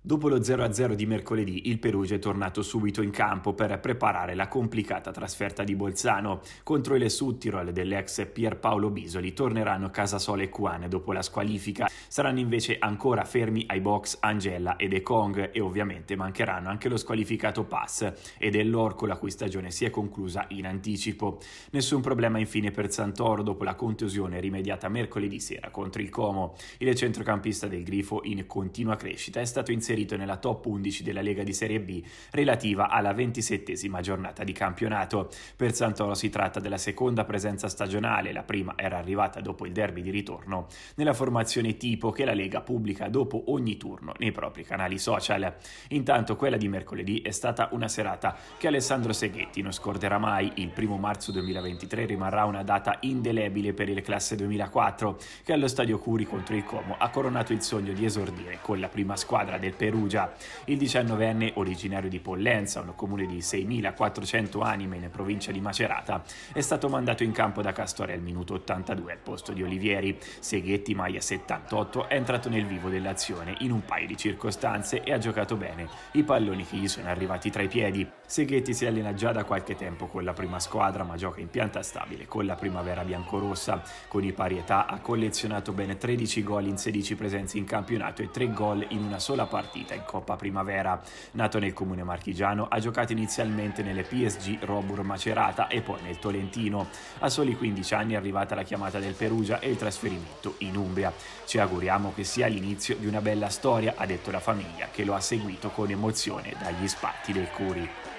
Dopo lo 0-0 di mercoledì, il Perugia è tornato subito in campo per preparare la complicata trasferta di Bolzano. Contro il Suttirol dell'ex Pierpaolo Bisoli torneranno Casasole e Cuane dopo la squalifica. Saranno invece ancora fermi ai box Angela e De Kong e ovviamente mancheranno anche lo squalificato Pass e dell'Orco la cui stagione si è conclusa in anticipo. Nessun problema infine per Santoro dopo la contusione rimediata mercoledì sera contro il Como. Il centrocampista del Grifo in continua crescita è stato inserito inserito nella top 11 della Lega di Serie B relativa alla ventisettesima giornata di campionato. Per Santoro si tratta della seconda presenza stagionale, la prima era arrivata dopo il derby di ritorno, nella formazione tipo che la Lega pubblica dopo ogni turno nei propri canali social. Intanto quella di mercoledì è stata una serata che Alessandro Seghetti non scorderà mai. Il primo marzo 2023 rimarrà una data indelebile per il classe 2004 che allo stadio Curi contro il Como ha coronato il sogno di esordire con la prima squadra del Perugia. Il 19enne, originario di Pollenza, un comune di 6.400 anime in provincia di Macerata, è stato mandato in campo da Castore al minuto 82 al posto di Olivieri. Seghetti, maglia 78, è entrato nel vivo dell'azione in un paio di circostanze e ha giocato bene. I palloni che gli sono arrivati tra i piedi. Seghetti si allena già da qualche tempo con la prima squadra, ma gioca in pianta stabile con la primavera biancorossa. Con i pari età ha collezionato ben 13 gol in 16 presenze in campionato e 3 gol in una sola partita partita in Coppa Primavera. Nato nel comune marchigiano, ha giocato inizialmente nelle PSG Robur Macerata e poi nel Tolentino. A soli 15 anni è arrivata la chiamata del Perugia e il trasferimento in Umbria. Ci auguriamo che sia l'inizio di una bella storia, ha detto la famiglia, che lo ha seguito con emozione dagli spatti del Curi.